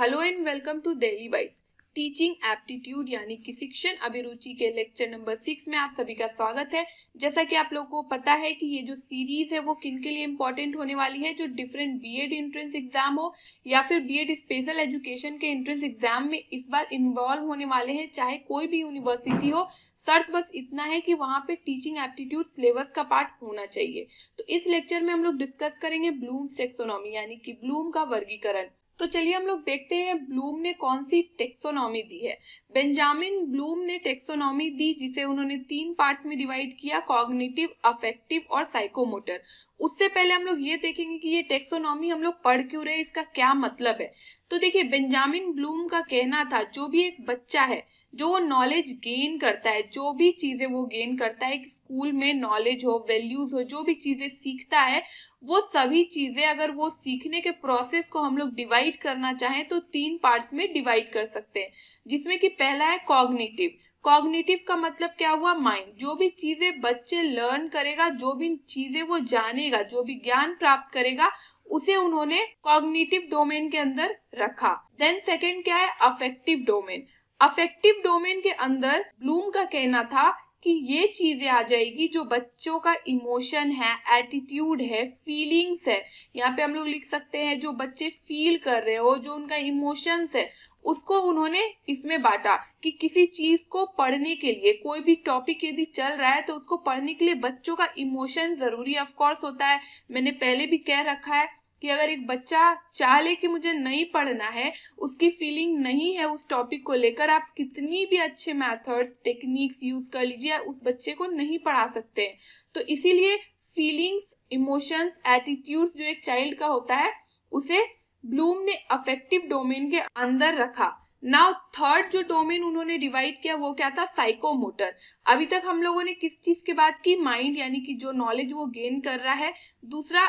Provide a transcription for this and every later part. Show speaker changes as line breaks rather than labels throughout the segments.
hello and welcome to daily wise teaching aptitude यानी कि शिक्षण अभिरुचि के लेक्चर नंबर सिक्स में आप सभी का स्वागत है जैसा कि आप लोगों को पता है कि ये जो सीरीज है वो किन के लिए इम्पोर्टेंट होने वाली है जो डिफरेंट बीएड एंट्रेंस एग्जाम हो या फिर बीएड स्पेशल एजुकेशन के एंट्रेंस एग्जाम में इस बार इन्वॉल्व होने वाले हैं चाहे कोई भी यूनिवर्सिटी हो शर्त बस इतना है कि वहाँ पे टीचिंग एप्टीट्यूड सिलेबस का पार्ट होना चाहिए तो इस लेक्चर में हम लोग डिस्कस करेंगे ब्लूम टेक्सोनॉमी यानी कि ब्लूम का वर्गीकरण तो चलिए हम लोग देखते हैं ब्लूम ने कौन सी टेक्सोनॉमी दी है बेंजामिन ब्लूम ने टेक्सोनॉमी दी जिसे उन्होंने तीन पार्ट्स में डिवाइड किया कॉग्निटिव अफेक्टिव और साइकोमोटर उससे पहले हम लोग ये देखेंगे कि ये टेक्सोनॉमी हम लोग पढ़ क्यों रहे इसका क्या मतलब है तो देखिए बेंजामिन ब्लूम का कहना था जो भी एक बच्चा है जो नॉलेज गेन करता है जो भी चीज़ें वो गेन करता है स्कूल में नॉलेज हो वैल्यूज़ हो जो भी चीज़ें सीखता है वो सभी चीज़ें अगर वो सीखने के प्रोसेस को हम लोग डिवाइड करना चाहें तो तीन पार्ट्स में डिवाइड कर सकते हैं जिसमें कि पहला है कॉग्निटिव कॉग्निटिव का मतलब क्या हुआ माइंड जो भी चीज़ें बच्चे लर्न करेगा जो भी चीज़ें वो जानेगा जो भी ज्ञान प्राप्त करेगा उसे उन्होंने कॉग्निटिव डोमेन के अंदर रखा देन सेकेंड क्या है अफेक्टिव डोमेन अफेक्टिव डोमेन के अंदर ब्लूम का कहना था कि ये चीजें आ जाएगी जो बच्चों का इमोशन है एटीट्यूड है फीलिंग्स है यहाँ पे हम लोग लिख सकते हैं जो बच्चे फील कर रहे हो जो उनका इमोशंस है उसको उन्होंने इसमें बांटा कि किसी चीज को पढ़ने के लिए कोई भी टॉपिक यदि चल रहा है तो उसको पढ़ने के लिए बच्चों का इमोशन जरूरी ऑफ कोर्स होता है मैंने पहले भी कह रखा है कि अगर एक बच्चा चाह ले कि मुझे नहीं पढ़ना है उसकी फीलिंग नहीं है उस टॉपिक को लेकर आप कितनी भी अच्छे मेथड्स टेक्निक्स यूज कर लीजिए उस बच्चे को नहीं पढ़ा सकते तो इसीलिए फीलिंग्स इमोशंस एटीट्यूड्स जो एक चाइल्ड का होता है उसे ब्लूम ने अफेक्टिव डोमेन के अंदर रखा नाउ थर्ड जो डोमेन उन्होंने डिवाइड किया वो क्या था साइकोमोटर अभी तक हम लोगों ने किस चीज के बात की माइंड यानी कि जो नॉलेज वो गेन कर रहा है दूसरा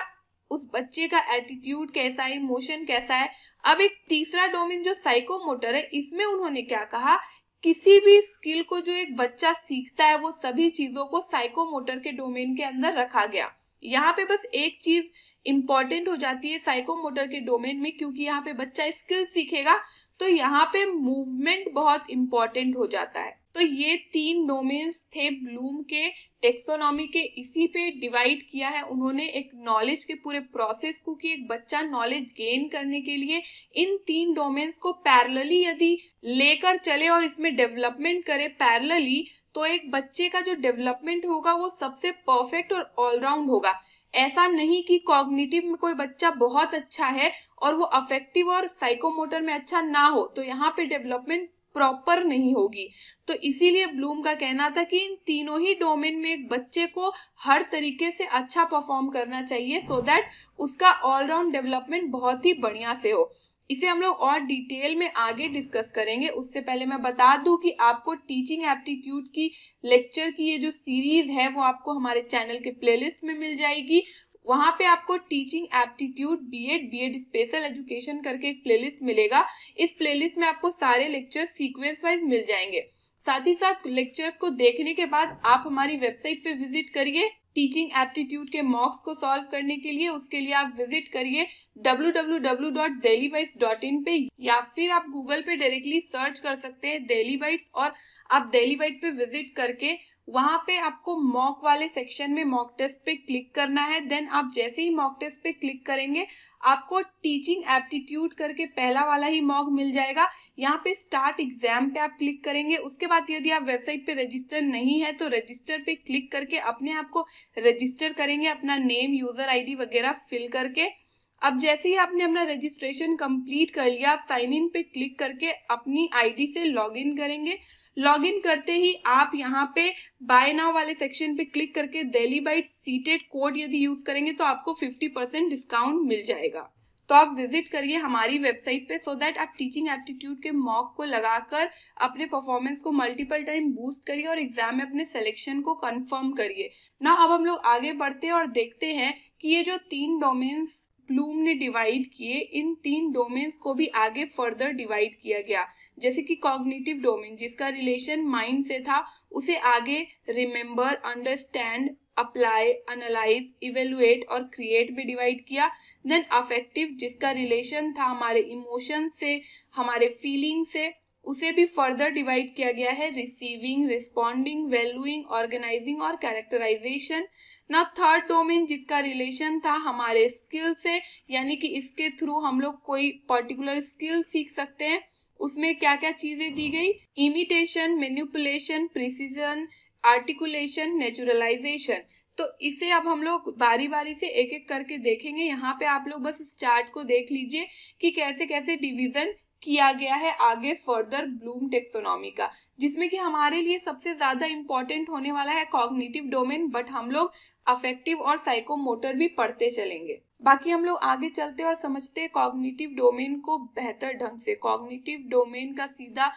उस बच्चे का एटीट्यूड कैसा है इमोशन कैसा है अब एक तीसरा डोमेन जो साइको मोटर है इसमें उन्होंने क्या कहा किसी भी स्किल को जो एक बच्चा सीखता है वो सभी चीजों को साइको मोटर के डोमेन के अंदर रखा गया यहाँ पे बस एक चीज इंपॉर्टेंट हो जाती है साइको मोटर के डोमेन में क्योंकि यहाँ पे बच्चा स्किल सीखेगा तो यहाँ पे मूवमेंट बहुत इंपॉर्टेंट हो जाता है तो ये तीन डोमेन्स थे ब्लूम के टेक्सोनॉमी के इसी पे डिवाइड किया है उन्होंने एक नॉलेज के पूरे प्रोसेस को कि एक बच्चा नॉलेज गेन करने के लिए इन तीन डोमेन्स को पैरलली यदि लेकर चले और इसमें डेवलपमेंट करे पैरलली तो एक बच्चे का जो डेवलपमेंट होगा वो सबसे परफेक्ट और ऑलराउंड होगा ऐसा नहीं कि कॉग्निटिव में कोई बच्चा बहुत अच्छा है और वो अफेक्टिव और साइकोमोटर में अच्छा ना हो तो यहाँ पे डेवलपमेंट प्रॉपर नहीं होगी तो इसीलिए ब्लूम का कहना था कि इन तीनों ही डोमेन में एक बच्चे को हर तरीके से अच्छा परफॉर्म करना चाहिए सो so दैट उसका ऑलराउंड डेवलपमेंट बहुत ही बढ़िया से हो इसे हम लोग और डिटेल में आगे डिस्कस करेंगे उससे पहले मैं बता दूं कि आपको टीचिंग एप्टीट्यूड की लेक्चर की ये जो सीरीज है वो आपको हमारे चैनल के प्लेलिस्ट में मिल जाएगी वहां पे आपको teaching aptitude B Ed B Ed special education करके एक प्लेलिस्ट मिलेगा इस प्लेलिस्ट में आपको सारे लेक्चर सीक्वेंस वाइज मिल जाएंगे साथ ही साथ लेक्चर्स को देखने के बाद आप हमारी वेबसाइट पे विजिट करिए टीचिंग एप्टीट्यूड के मॉक्स को सॉल्व करने के लिए उसके लिए आप विजिट करिए www.dailybytes.in पे या फिर आप गूगल पे डायरेक्टली सर्च कर सकते हैं डेली बाइट्स और आप डेली बाइट पे विजिट करके वहां पे आपको मॉक वाले सेक्शन में मॉक टेस्ट पे क्लिक करना है देन आप जैसे ही मॉक टेस्ट पे क्लिक करेंगे आपको टीचिंग एप्टीट्यूड करके पहला वाला ही मॉक मिल जाएगा यहाँ पे स्टार्ट एग्जाम पे आप क्लिक करेंगे उसके बाद यदि आप वेबसाइट पे रजिस्टर नहीं है तो रजिस्टर पे क्लिक करके अपने आप को रजिस्टर करेंगे अपना नेम यूजर आईडी वगैरह फिल करके अब जैसे ही आपने अपना रजिस्ट्रेशन कंप्लीट कर लिया आप साइन इन पे क्लिक करके अपनी आईडी से लॉगिन करेंगे लॉगिन करते ही आप यहाँ पे बाय नाउ वाले सेक्शन पे क्लिक करके दिल्ली बाई सीटेड कोड यदि यूज करेंगे तो आपको 50 परसेंट डिस्काउंट मिल जाएगा तो आप विजिट करिए हमारी वेबसाइट पे सो so दैट आप टीचिंग एप्टीट्यूड के मॉक को लगाकर अपने परफॉर्मेंस को मल्टीपल टाइम बूस्ट करिए और एग्जाम में अपने सिलेक्शन को कंफर्म करिए ना अब हम लोग आगे बढ़ते हैं और देखते हैं कि ये जो तीन डोमेन्स प्लूम ने डिवाइड किए इन तीन डोमेन्स को भी आगे फर्दर डिवाइड किया गया जैसे कि कॉग्निटिव डोमेन जिसका रिलेशन माइंड से था उसे आगे remember understand apply analyse evaluate और क्रिएट में डिवाइड किया देन अफेक्टिव जिसका रिलेशन था हमारे इमोशन से हमारे फीलिंग से उसे भी फर्दर डिवाइड किया गया है रिसीविंग रिस्पॉन्डिंग वैल्यूइंग ऑर्गेनाइजिंग और कैरेक्टराइजेशन ना थर्ड डोमेन जिसका रिलेशन था हमारे स्किल से यानी कि इसके थ्रू हम लोग कोई पर्टिकुलर स्किल सीख सकते हैं उसमें क्या क्या चीजें दी गई imitation manipulation precision articulation naturalisation तो इसे अब हम लोग बारी बारी से एक एक करके देखेंगे यहाँ पे आप लोग बस इस चार्ट को देख लीजिए कि कैसे कैसे डिवीजन किया गया है आगे फर्दर ब्लूम टेक्सोनॉमी का जिसमें कि हमारे लिए सबसे ज़्यादा इम्पोर्टेंट होने वाला है कॉग्निटिव डोमेन बट हम लोग अफेक्टिव और साइकोमोटर भी पढ़ते चलेंगे बाकी हम लोग आगे चलते और समझते हैं कॉग्निटिव डोमेन को बेहतर ढंग से कॉग्निटिव डोमेन का सीधा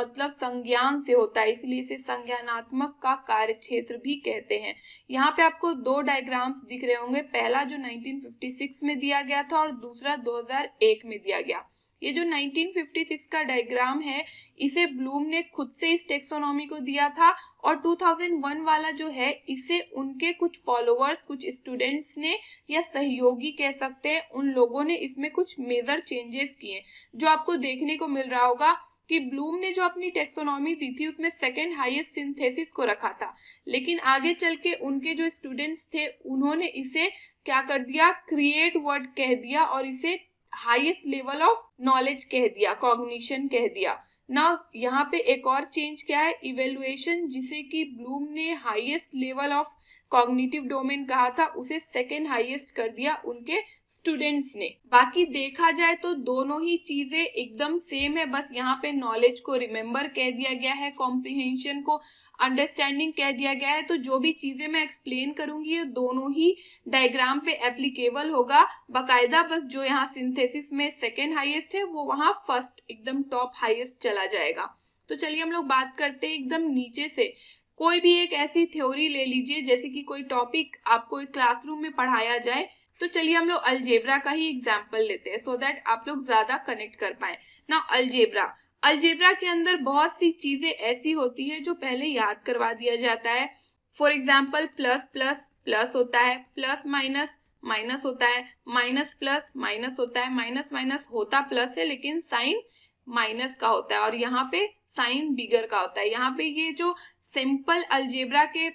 मतलब संज्ञान से होता है इसलिए इसे संज्ञानात्मक का कार्य क्षेत्र भी कहते हैं यहाँ पे आपको दो डायग्राम्स दिख रहे होंगे पहला जो 1956 में दिया गया था और दूसरा 2001 में दिया गया ये जो 1956 का डायग्राम है इसे ब्लूम ने खुद से इस टेक्सोनॉमी को दिया था और 2001 वाला जो है इसे उनके कुछ फॉलोअर्स कुछ स्टूडेंट्स ने या सहयोगी कह सकते हैं उन लोगों ने इसमें कुछ मेजर चेंजेस किए जो आपको देखने को मिल रहा होगा कि ब्लूम ने जो अपनी टेक्सोनॉमी दी थी उसमें सेकेंड हाईएस्ट सिंथेसिस को रखा था लेकिन आगे चल के उनके जो स्टूडेंट्स थे उन्होंने इसे क्या कर दिया क्रिएट वर्ड कह दिया और इसे हाईएस्ट लेवल ऑफ नॉलेज कह दिया कॉग्निशन कह दिया ना यहाँ पे एक और चेंज क्या है इवेलुएशन जिसे कि ब्लूम ने highest level of cognitive domain कहा था उसे सेकेंड हाईएस्ट कर दिया उनके स्टूडेंट्स ने बाकी देखा जाए तो दोनों ही चीजें एकदम सेम है बस यहाँ पे नॉलेज को रिमेम्बर कह दिया गया है कॉम्प्रिहेंशन को अंडरस्टैंडिंग कह दिया गया है तो जो भी चीजें मैं एक्सप्लेन करूंगी ये दोनों ही डायग्राम पे एप्लीकेबल होगा बाकायदा बस जो यहाँ सिंथेसिस में सेकेंड हाइएस्ट है वो वहाँ फर्स्ट एकदम टॉप हाइएस्ट चला जाएगा तो चलिए हम लोग बात करते हैं एकदम नीचे से कोई भी एक ऐसी थ्योरी ले लीजिए जैसे कि कोई टॉपिक आपको एक क्लासरूम में पढ़ाया जाए तो चलिए हम लोग अल्जेब्रा का ही एग्जाम्पल लेते हैं सो दैट आप लोग ज्यादा कनेक्ट कर पाए ना अल्जेब्रा अल्जेब्रा के अंदर बहुत सी चीजें ऐसी होती है जो पहले याद करवा दिया जाता है for example plus plus plus होता है प्लस माइनस माइनस होता है माइनस प्लस माइनस होता है माइनस माइनस होता प्लस है लेकिन साइन माइनस का होता है और यहाँ पे साइन बिगर का होता है यहाँ पे ये जो सिंपल अलजेब्रा के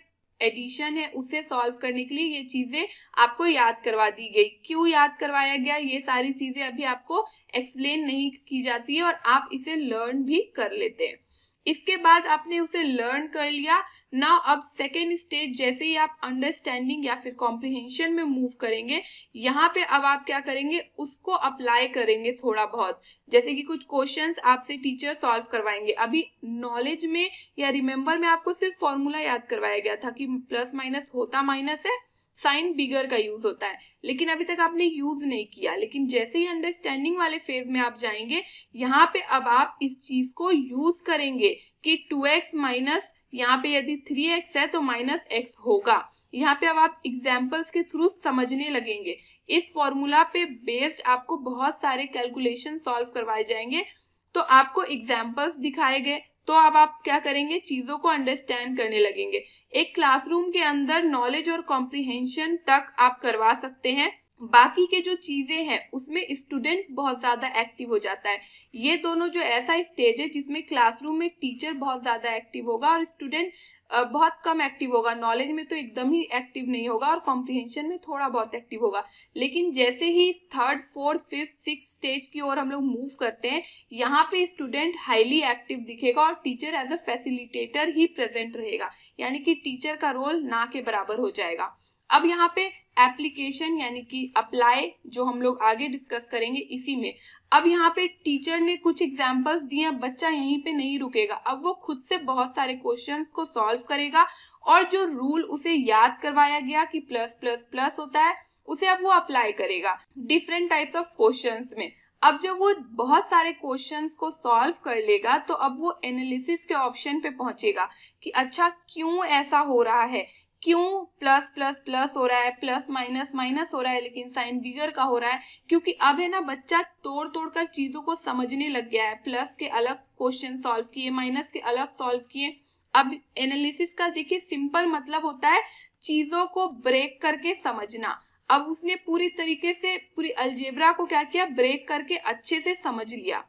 एडिशन है उसे सॉल्व करने के लिए ये चीज़ें आपको याद करवा दी गई क्यों याद करवाया गया ये सारी चीज़ें अभी आपको एक्सप्लेन नहीं की जाती है और आप इसे लर्न भी कर लेते हैं इसके बाद आपने उसे लर्न कर लिया ना अब सेकेंड स्टेज जैसे ही आप अंडरस्टैंडिंग या फिर कॉम्प्रिहेंशन में मूव करेंगे यहाँ पे अब आप क्या करेंगे उसको अप्लाई करेंगे थोड़ा बहुत जैसे कि कुछ क्वेश्चंस आपसे टीचर सॉल्व करवाएंगे अभी नॉलेज में या रिमेम्बर में आपको सिर्फ फॉर्मूला याद करवाया गया था कि प्लस माइनस होता माइनस है साइन बिगर का यूज होता है लेकिन अभी तक आपने यूज नहीं किया लेकिन जैसे ही अंडरस्टैंडिंग वाले फेज में आप जाएंगे यहाँ पे अब आप इस चीज को यूज करेंगे कि 2x एक्स माइनस यहाँ पे यदि 3x है तो माइनस एक्स होगा यहाँ पे अब आप एग्जाम्पल्स के थ्रू समझने लगेंगे इस फॉर्मूला पे बेस्ड आपको बहुत सारे कैलकुलेशन सॉल्व करवाए जाएंगे तो आपको एग्जाम्पल्स दिखाए गए तो अब आप क्या करेंगे चीजों को अंडरस्टैंड करने लगेंगे एक क्लासरूम के अंदर नॉलेज और कॉम्प्रिहेंशन तक आप करवा सकते हैं बाकी के जो चीज़ें हैं उसमें स्टूडेंट्स बहुत ज़्यादा एक्टिव हो जाता है ये दोनों जो ऐसा स्टेज है जिसमें क्लासरूम में टीचर बहुत ज़्यादा एक्टिव होगा और स्टूडेंट बहुत कम एक्टिव होगा नॉलेज में तो एकदम ही एक्टिव नहीं होगा और कॉम्प्रिहेंशन में थोड़ा बहुत एक्टिव होगा लेकिन जैसे ही third fourth fifth six stage की ओर हम लोग मूव करते हैं यहाँ पे स्टूडेंट हाईली एक्टिव दिखेगा और टीचर एज अ फैसिलिटेटर ही प्रेजेंट रहेगा यानी कि टीचर का रोल ना के बराबर हो जाएगा अब यहाँ पे एप्लीकेशन यानी कि अप्लाई जो हम लोग आगे डिस्कस करेंगे इसी में अब यहाँ पे टीचर ने कुछ एग्जाम्पल्स दिए बच्चा यहीं पे नहीं रुकेगा अब वो खुद से बहुत सारे क्वेश्चंस को सॉल्व करेगा और जो रूल उसे याद करवाया गया कि प्लस प्लस प्लस होता है उसे अब वो अप्लाई करेगा डिफरेंट टाइप्स ऑफ क्वेश्चन में अब जब वो बहुत सारे क्वेश्चन को सॉल्व कर लेगा तो अब वो एनालिसिस के ऑप्शन पे पहुंचेगा कि अच्छा क्यों ऐसा हो रहा है क्यों प्लस प्लस प्लस हो रहा है प्लस माइनस माइनस हो रहा है लेकिन साइन बिगर का हो रहा है क्योंकि अब है ना बच्चा तोड़ तोड़ कर चीजों को समझने लग गया है प्लस के अलग क्वेश्चन सॉल्व किए माइनस के अलग सॉल्व किए अब एनालिसिस का देखिए सिंपल मतलब होता है चीजों को ब्रेक करके समझना अब उसने पूरी तरीके से पूरी अलजेबरा को क्या किया ब्रेक करके अच्छे से समझ लिया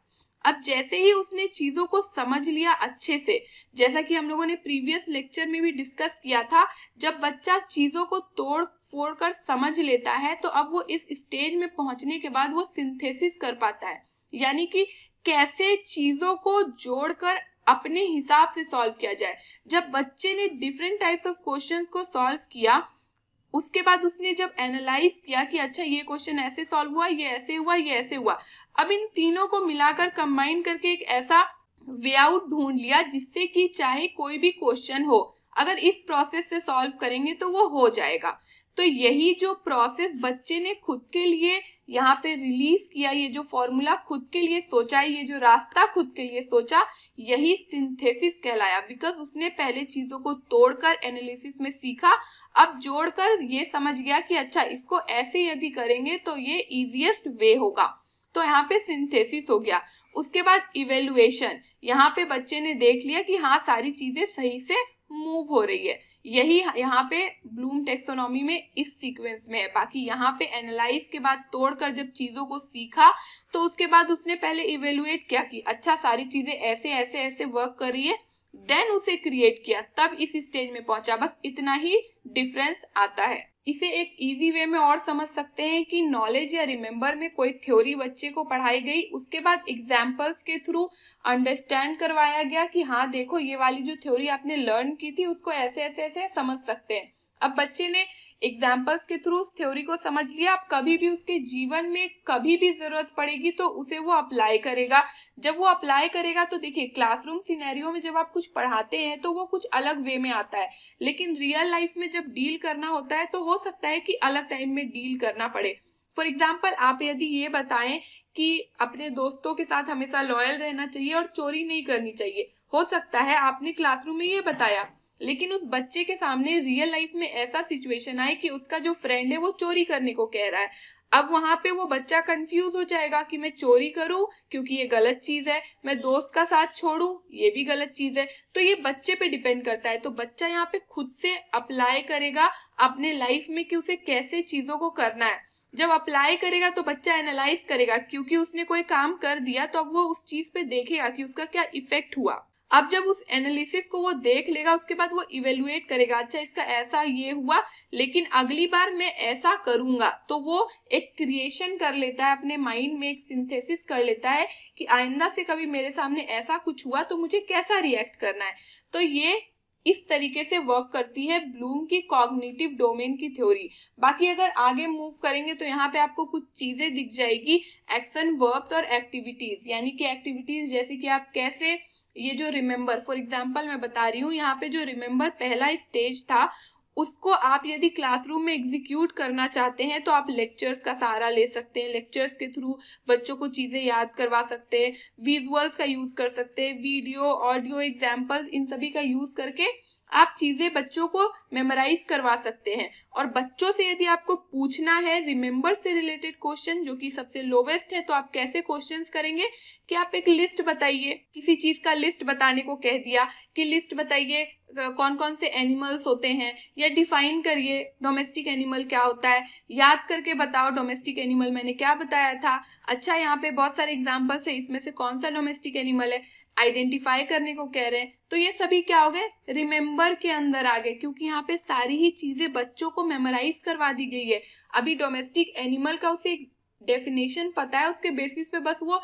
अब जैसे ही उसने चीजों को समझ लिया अच्छे से जैसा कि हम लोगों ने प्रीवियस लेक्चर में भी डिस्कस किया था जब बच्चा चीजों को तोड़ फोड़ कर समझ लेता है तो अब वो इस स्टेज में पहुंचने के बाद वो सिंथेसिस कर पाता है यानी कि कैसे चीजों को जोड़कर अपने हिसाब से सॉल्व किया जाए जब बच्चे ने डिफरेंट टाइप्स ऑफ क्वेश्चन को सॉल्व किया उसके बाद उसने जब एनालाइज किया कि अच्छा ये क्वेश्चन ऐसे सॉल्व हुआ ये ऐसे हुआ ये ऐसे हुआ अब इन तीनों को मिलाकर कंबाइन करके एक ऐसा वे आउट ढूंढ लिया जिससे कि चाहे कोई भी क्वेश्चन हो अगर इस प्रोसेस से सॉल्व करेंगे तो वो हो जाएगा तो यही जो प्रोसेस बच्चे ने खुद के लिए यहाँ पे रिलीज किया ये जो फॉर्मूला खुद के लिए सोचा ये जो रास्ता खुद के लिए सोचा यही सिंथेसिस कहलाया बिकॉज उसने पहले चीजों को तोड़कर एनालिसिस में सीखा अब जोड़कर ये समझ गया कि अच्छा इसको ऐसे यदि करेंगे तो ये इजिएस्ट वे होगा तो यहाँ पे सिंथेसिस हो गया उसके बाद इवेलुएशन यहाँ पे बच्चे ने देख लिया कि हाँ सारी चीज़ें सही से मूव हो रही है यही यहाँ पे ब्लूम टेक्सोनॉमी में इस सीक्वेंस में है बाकी यहाँ पे एनालाइज के बाद तोड़कर जब चीज़ों को सीखा तो उसके बाद उसने पहले इवेलुएट किया की अच्छा सारी चीज़ें ऐसे ऐसे ऐसे वर्क कर रही है देन उसे क्रिएट किया तब इस स्टेज में पहुंचा बस इतना ही डिफरेंस आता है इसे एक इजी वे में और समझ सकते हैं कि नॉलेज या रिमेम्बर में कोई थ्योरी बच्चे को पढ़ाई गई उसके बाद एग्जाम्पल्स के थ्रू अंडरस्टैंड करवाया गया कि हाँ देखो ये वाली जो थ्योरी आपने लर्न की थी उसको ऐसे ऐसे ऐसे समझ सकते हैं अब बच्चे ने एग्जाम्पल्स के थ्रू उस थ्योरी को समझ लिया आप कभी भी उसके जीवन में कभी भी जरूरत पड़ेगी तो उसे वो अप्लाई करेगा जब वो अप्लाई करेगा तो देखिए क्लासरूम सिनेरियो में जब आप कुछ पढ़ाते हैं तो वो कुछ अलग वे में आता है लेकिन रियल लाइफ में जब डील करना होता है तो हो सकता है कि अलग टाइम में डील करना पड़े फॉर एग्जाम्पल आप यदि ये बताएं कि अपने दोस्तों के साथ हमेशा लॉयल रहना चाहिए और चोरी नहीं करनी चाहिए हो सकता है आपने क्लासरूम में ये बताया लेकिन उस बच्चे के सामने रियल लाइफ में ऐसा सिचुएशन आए कि उसका जो फ्रेंड है वो चोरी करने को कह रहा है अब वहां पे वो बच्चा कंफ्यूज हो जाएगा कि मैं चोरी करूं क्योंकि ये गलत चीज है मैं दोस्त का साथ छोड़ू ये भी गलत चीज है तो ये बच्चे पे डिपेंड करता है तो बच्चा यहाँ पे खुद से अप्लाई करेगा अपने लाइफ में कि उसे कैसे चीजों को करना है जब अप्लाई करेगा तो बच्चा एनालाइज करेगा क्योंकि उसने कोई काम कर दिया तो अब वो उस चीज पे देखेगा कि उसका क्या इफेक्ट हुआ अब जब उस एनालिसिस को वो देख लेगा उसके बाद वो इवेलुएट करेगा अच्छा इसका ऐसा ये हुआ लेकिन अगली बार मैं ऐसा करूंगा तो वो एक क्रिएशन कर लेता है अपने माइंड में एक सिंथेसिस कर लेता है कि आइंदा से कभी मेरे सामने ऐसा कुछ हुआ तो मुझे कैसा रिएक्ट करना है तो ये इस तरीके से वर्क करती है ब्लूम की कॉग्निटिव डोमेन की थ्योरी बाकी अगर आगे मूव करेंगे तो यहाँ पे आपको कुछ चीजें दिख जाएगी एक्शन वर्ब्स और एक्टिविटीज यानी कि एक्टिविटीज जैसे कि आप कैसे ये जो रिमेम्बर फॉर एग्जाम्पल मैं बता रही हूँ यहाँ पे जो रिमेम्बर पहला स्टेज था उसको आप यदि क्लासरूम में एग्जीक्यूट करना चाहते हैं तो आप लेक्चर्स का सहारा ले सकते हैं लेक्चर्स के थ्रू बच्चों को चीज़ें याद करवा सकते हैं विजुअल्स का यूज़ कर सकते हैं वीडियो ऑडियो एग्जाम्पल्स इन सभी का यूज़ करके आप चीजें बच्चों को मेमोराइज करवा सकते हैं और बच्चों से यदि आपको पूछना है रिमेम्बर से रिलेटेड क्वेश्चन जो कि सबसे लोवेस्ट है तो आप कैसे क्वेश्चन करेंगे कि आप एक लिस्ट बताइए किसी चीज का लिस्ट बताने को कह दिया कि लिस्ट बताइए कौन कौन से एनिमल्स होते हैं या डिफाइन करिए डोमेस्टिक एनिमल क्या होता है याद करके बताओ डोमेस्टिक एनिमल मैंने क्या बताया था अच्छा यहाँ पे बहुत सारे एग्जाम्पल्स है इसमें से कौन सा डोमेस्टिक एनिमल है आइडेंटिफाई करने को कह रहे हैं तो ये सभी क्या हो गए रिमेम्बर के अंदर आ गए क्योंकि यहाँ पे सारी ही चीजें बच्चों को मेमोराइज करवा दी गई है अभी डोमेस्टिक एनिमल का उसे डेफिनेशन पता है उसके बेसिस पे बस वो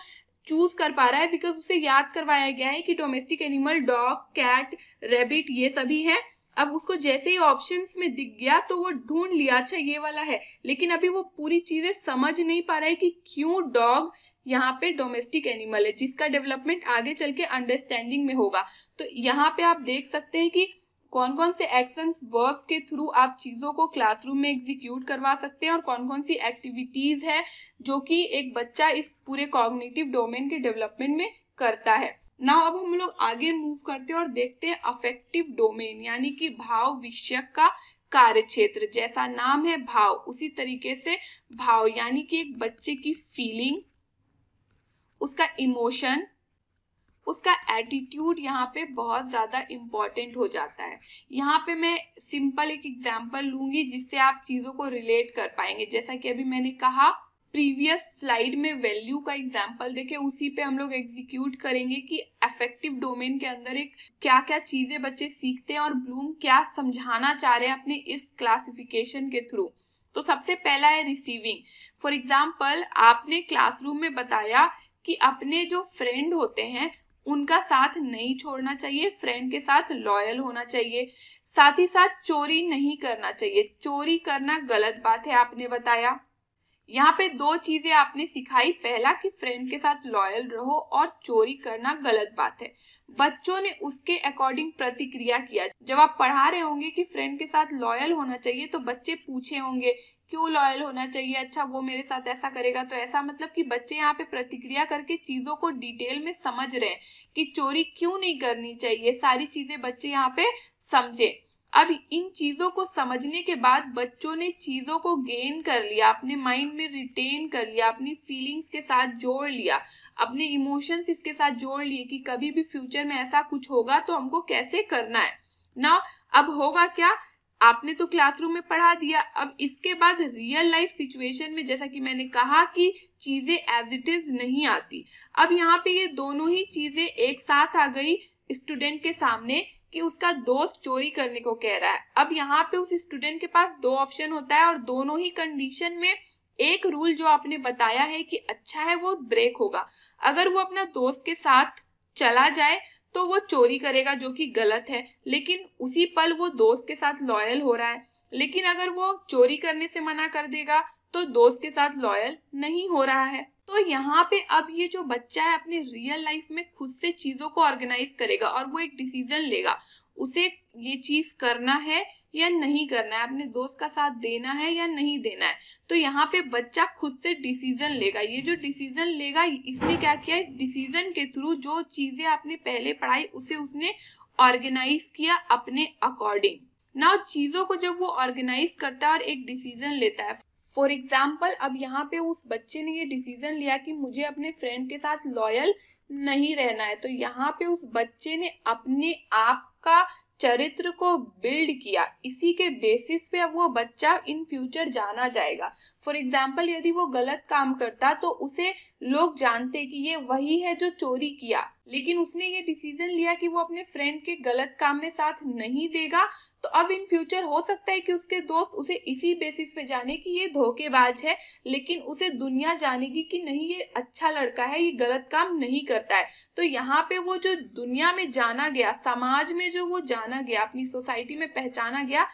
चूज कर पा रहा है बिकॉज उसे याद करवाया गया है कि domestic animal dog cat rabbit ये सभी है अब उसको जैसे ही ऑप्शंस में दिख गया तो वो ढूंढ लिया अच्छा ये वाला है लेकिन अभी वो पूरी चीजें समझ नहीं पा रहा है कि क्यों डॉग यहाँ पे डोमेस्टिक एनिमल है जिसका डेवलपमेंट आगे चल के अंडरस्टैंडिंग में होगा तो यहाँ पे आप देख सकते हैं कि कौन कौन से एक्शन वर्ब के थ्रू आप चीज़ों को क्लासरूम में एग्जीक्यूट करवा सकते हैं और कौन कौन सी एक्टिविटीज़ है जो कि एक बच्चा इस पूरे कॉग्निटिव डोमेन के डेवलपमेंट में करता है ना अब हम लोग आगे मूव करते हैं और देखते हैं अफेक्टिव डोमेन यानी कि भाव विषयक का कार्य क्षेत्र जैसा नाम है भाव उसी तरीके से भाव यानी कि एक बच्चे की फीलिंग उसका इमोशन उसका एटीट्यूड यहाँ पे बहुत ज़्यादा इम्पॉर्टेंट हो जाता है यहाँ पे मैं सिंपल एक एग्जाम्पल लूंगी जिससे आप चीज़ों को रिलेट कर पाएंगे जैसा कि अभी मैंने कहा प्रीवियस स्लाइड में वैल्यू का एग्जाम्पल देखे उसी पे हम लोग एग्जीक्यूट करेंगे कि एफेक्टिव डोमेन के अंदर एक क्या क्या चीजें बच्चे सीखते हैं और ब्लूम क्या समझाना चाह रहे हैं अपने इस क्लासिफिकेशन के थ्रू तो सबसे पहला है रिसीविंग फॉर एग्जाम्पल आपने क्लासरूम में बताया कि अपने जो फ्रेंड होते हैं उनका साथ नहीं छोड़ना चाहिए फ्रेंड के साथ लॉयल होना चाहिए साथ ही साथ चोरी नहीं करना चाहिए चोरी करना गलत बात है आपने बताया यहाँ पे दो चीजें आपने सिखाई पहला कि फ्रेंड के साथ लॉयल रहो और चोरी करना गलत बात है बच्चों ने उसके अकॉर्डिंग प्रतिक्रिया किया जब आप पढ़ा रहे होंगे कि फ्रेंड के साथ लॉयल होना चाहिए तो बच्चे पूछे होंगे क्यों लॉयल होना चाहिए अच्छा वो मेरे साथ ऐसा करेगा तो ऐसा मतलब कि बच्चे यहाँ पे प्रतिक्रिया करके चीज़ों को डिटेल में समझ रहे हैं कि चोरी क्यों नहीं करनी चाहिए सारी चीज़ें बच्चे यहाँ पे समझे अब इन चीज़ों को समझने के बाद बच्चों ने चीज़ों को गेन कर लिया अपने माइंड में रिटेन कर लिया अपनी फीलिंग्स के साथ जोड़ लिया अपने इमोशंस इसके साथ जोड़ लिए कि कभी भी फ्यूचर में ऐसा कुछ होगा तो हमको कैसे करना है ना अब होगा क्या आपने तो क्लासरूम में पढ़ा दिया अब इसके बाद रियल लाइफ सिचुएशन में जैसा कि मैंने कहा कि चीजें एज इट इज नहीं आती अब यहाँ पे ये दोनों ही चीजें एक साथ आ गई स्टूडेंट के सामने कि उसका दोस्त चोरी करने को कह रहा है अब यहाँ पे उस स्टूडेंट के पास दो ऑप्शन होता है और दोनों ही कंडीशन में एक रूल जो आपने बताया है कि अच्छा है वो ब्रेक होगा अगर वो अपना दोस्त के साथ चला जाए तो वो चोरी करेगा जो कि गलत है लेकिन उसी पल वो दोस्त के साथ लॉयल हो रहा है लेकिन अगर वो चोरी करने से मना कर देगा तो दोस्त के साथ लॉयल नहीं हो रहा है तो यहाँ पे अब ये जो बच्चा है अपने रियल लाइफ में खुद से चीजों को ऑर्गेनाइज करेगा और वो एक डिसीजन लेगा उसे ये चीज करना है या नहीं करना है अपने दोस्त का साथ देना है या नहीं देना है तो यहाँ पे बच्चा खुद से डिसीजन लेगा ये जो डिसीजन लेगा इसने क्या किया इस डिसीजन के थ्रू जो चीजें आपने पहले पढ़ाई उसे उसने ऑर्गेनाइज किया अपने अकॉर्डिंग ना चीजों को जब वो ऑर्गेनाइज करता है और एक डिसीजन लेता है फॉर एग्जाम्पल अब यहाँ पे उस बच्चे ने ये डिसीजन लिया कि मुझे अपने फ्रेंड के साथ लॉयल नहीं रहना है तो यहाँ पे उस बच्चे ने अपने आप का चरित्र को बिल्ड किया इसी के बेसिस पे अब वो बच्चा इन फ्यूचर जाना जाएगा फॉर एग्जाम्पल यदि वो गलत काम करता तो उसे लोग जानते कि ये वही है जो चोरी किया लेकिन उसने ये डिसीजन लिया कि वो अपने फ्रेंड के गलत काम में साथ नहीं देगा तो अब इन फ्यूचर हो सकता है कि उसके दोस्त उसे इसी बेसिस पे जाने कि ये धोखेबाज है लेकिन उसे दुनिया जानेगी कि नहीं ये अच्छा लड़का है ये गलत काम नहीं करता है तो यहाँ पे वो जो दुनिया में जाना गया समाज में जो वो जाना गया अपनी सोसाइटी में पहचाना गया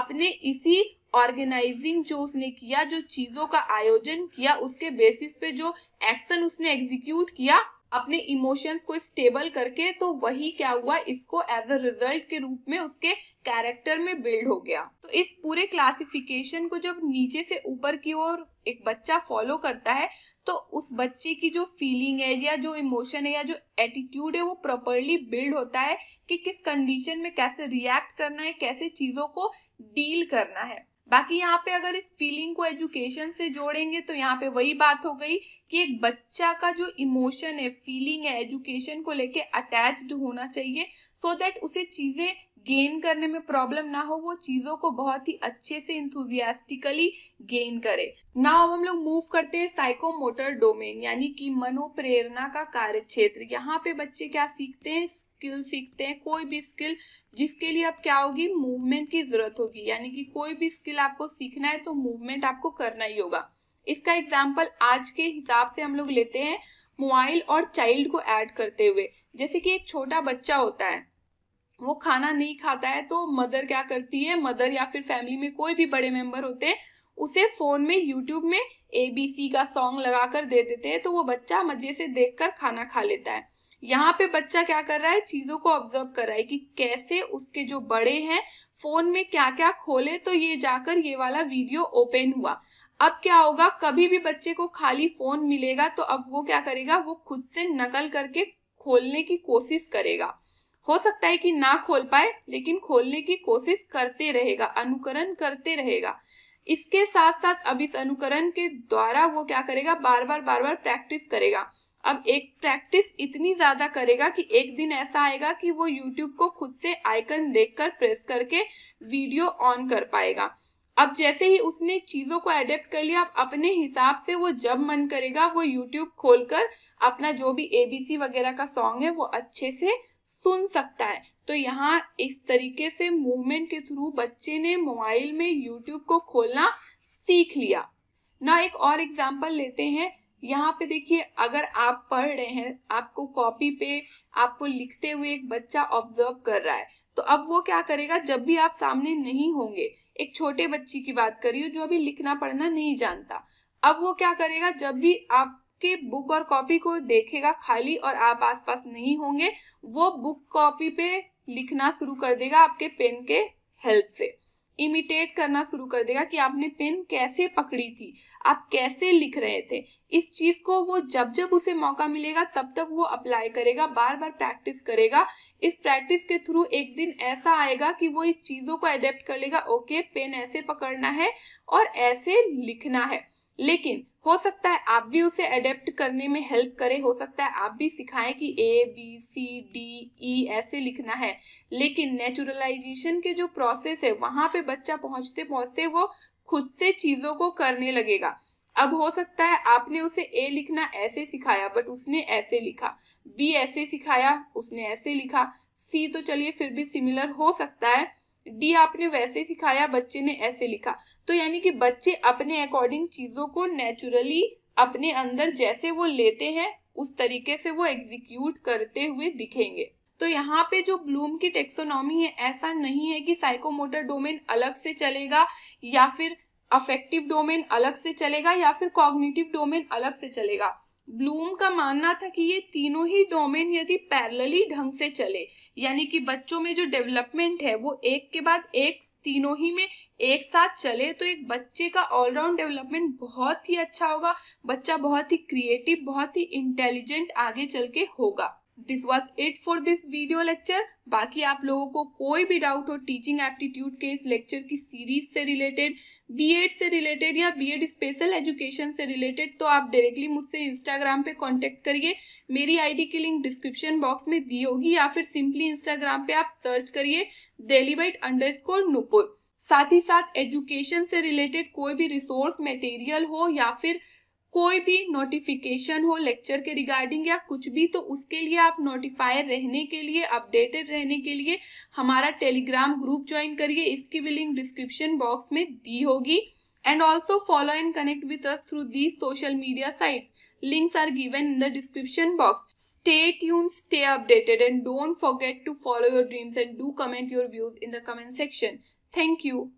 अपने इसी ऑर्गेनाइजिंग जो उसने किया जो चीजों का आयोजन किया उसके बेसिस पे जो एक्शन उसने एग्जीक्यूट किया अपने इमोशंस को स्टेबल करके तो वही क्या हुआ इसको एज अ रिजल्ट के रूप में उसके कैरेक्टर में बिल्ड हो गया तो इस पूरे क्लासिफिकेशन को जब नीचे से ऊपर की ओर एक बच्चा फॉलो करता है तो उस बच्चे की जो फीलिंग है या जो इमोशन है या जो एटीट्यूड है वो प्रॉपरली बिल्ड होता है कि किस कंडीशन में कैसे रिएक्ट करना है कैसे चीजों को डील करना है बाकी यहाँ पे अगर इस फीलिंग को एजुकेशन से जोड़ेंगे तो यहाँ पे वही बात हो गई कि एक बच्चा का जो इमोशन है फीलिंग है एजुकेशन को लेके अटैच्ड होना चाहिए सो so दैट उसे चीज़ें गेन करने में प्रॉब्लम ना हो वो चीज़ों को बहुत ही अच्छे से इंथुजियास्टिकली गेन करे ना अब हम लोग मूव करते हैं साइकोमोटर डोमेन यानी कि मनोप्रेरणा का कार्य क्षेत्र यहाँ पे बच्चे क्या सीखते हैं स्किल सीखते हैं कोई भी स्किल जिसके लिए अब क्या होगी मूवमेंट की जरूरत होगी यानी कि कोई भी स्किल आपको सीखना है तो मूवमेंट आपको करना ही होगा इसका एग्जाम्पल आज के हिसाब से हम लोग लेते हैं मोबाइल और चाइल्ड को ऐड करते हुए जैसे कि एक छोटा बच्चा होता है वो खाना नहीं खाता है तो मदर क्या करती है मदर या फिर फैमिली में कोई भी बड़े मेंबर होते हैं उसे फोन में यूट्यूब में एबीसी का सॉन्ग लगाकर दे देते हैं तो वो बच्चा मजे से देखकर खाना खा लेता है यहाँ पे बच्चा क्या कर रहा है चीजों को ऑब्जर्व कर रहा है कि कैसे उसके जो बड़े हैं फोन में क्या क्या खोले तो ये जाकर ये वाला वीडियो ओपन हुआ अब क्या होगा कभी भी बच्चे को खाली फोन मिलेगा तो अब वो क्या करेगा वो खुद से नकल करके खोलने की कोशिश करेगा हो सकता है कि ना खोल पाए लेकिन खोलने की कोशिश करते रहेगा अनुकरण करते रहेगा इसके साथ साथ अब इस अनुकरण के द्वारा वो क्या करेगा बार बार बार बार प्रैक्टिस करेगा अब एक प्रैक्टिस इतनी ज्यादा करेगा कि एक दिन ऐसा आएगा कि वो यूट्यूब को खुद से आइकन देखकर प्रेस करके वीडियो ऑन कर पाएगा अब जैसे ही उसने चीज़ों को अडेप्ट कर लिया अब अपने हिसाब से वो जब मन करेगा वो यूट्यूब खोलकर अपना जो भी एबीसी वगैरह का सॉन्ग है वो अच्छे से सुन सकता है तो यहाँ इस तरीके से मूवमेंट के थ्रू बच्चे ने मोबाइल में यूट्यूब को खोलना सीख लिया ना एक और एग्जाम्पल लेते हैं यहाँ पे देखिए अगर आप पढ़ रहे हैं आपको कॉपी पे आपको लिखते हुए एक बच्चा ऑब्जर्व कर रहा है तो अब वो क्या करेगा जब भी आप सामने नहीं होंगे एक छोटे बच्ची की बात करिए जो अभी लिखना पढ़ना नहीं जानता अब वो क्या करेगा जब भी आपके बुक और कॉपी को देखेगा खाली और आप आसपास नहीं होंगे वो बुक कॉपी पे लिखना शुरू कर देगा आपके पेन के हेल्प से इमिटेट करना शुरू कर देगा कि आपने पेन कैसे पकड़ी थी आप कैसे लिख रहे थे इस चीज को वो जब जब उसे मौका मिलेगा तब तब वो अप्लाई करेगा बार बार प्रैक्टिस करेगा इस प्रैक्टिस के थ्रू एक दिन ऐसा आएगा कि वो इस चीजों को अडेप्ट कर लेगा ओके पेन ऐसे पकड़ना है और ऐसे लिखना है लेकिन हो सकता है आप भी उसे अडेप्ट करने में हेल्प करें हो सकता है आप भी सिखाएं कि A B C D E ऐसे लिखना है लेकिन नेचुरलाइजेशन के जो प्रोसेस है वहां पे बच्चा पहुंचते पहुंचते वो खुद से चीज़ों को करने लगेगा अब हो सकता है आपने उसे ए लिखना ऐसे सिखाया बट उसने ऐसे लिखा बी ऐसे सिखाया उसने ऐसे लिखा सी तो चलिए फिर भी सिमिलर हो सकता है डी आपने वैसे सिखाया बच्चे ने ऐसे लिखा तो यानी कि बच्चे अपने अकॉर्डिंग चीज़ों को नेचुरली अपने अंदर जैसे वो लेते हैं उस तरीके से वो एग्जीक्यूट करते हुए दिखेंगे तो यहाँ पे जो ब्लूम की टेक्सोनॉमी है ऐसा नहीं है कि साइकोमोटर डोमेन अलग से चलेगा या फिर अफेक्टिव डोमेन अलग से चलेगा या फिर कॉग्निटिव डोमेन अलग से चलेगा ब्लूम का मानना था कि ये तीनों ही डोमेन यदि पैरेलली ढंग से चले यानी कि बच्चों में जो डेवलपमेंट है वो एक के बाद एक तीनों ही में एक साथ चले तो एक बच्चे का ऑलराउंड डेवलपमेंट बहुत ही अच्छा होगा बच्चा बहुत ही क्रिएटिव बहुत ही इंटेलिजेंट आगे चल के होगा this was it for this video lecture बाकी आप लोगों को कोई भी डाउट हो टीचिंग एप्टीट्यूड के इस लेक्चर की सीरीज से रिलेटेड एड से रिलेटेड या एड स्पेशल एजुकेशन से रिलेटेड तो आप डायरेक्टली मुझसे इंस्टाग्राम पे कॉन्टेक्ट करिए मेरी आईडी की लिंक डिस्क्रिप्शन बॉक्स में दी होगी या फिर सिंपली इंस्टाग्राम पे आप सर्च करिए डेलीवाइट अंडर स्कोर नुपुर साथ ही साथ एजुकेशन से रिलेटेड कोई भी रिसोर्स मटेरियल हो या फिर कोई भी नोटिफिकेशन हो लेक्चर के रिगार्डिंग या कुछ भी तो उसके लिए आप नोटिफायर रहने के लिए अपडेटेड रहने के लिए हमारा टेलीग्राम ग्रुप ज्वाइन करिए इसकी भी लिंक डिस्क्रिप्शन बॉक्स में दी होगी and also follow and connect with us through the social media site links are given in the description box stay यून stay updated and don't forget to follow your dreams and do comment your views in the comment section thank you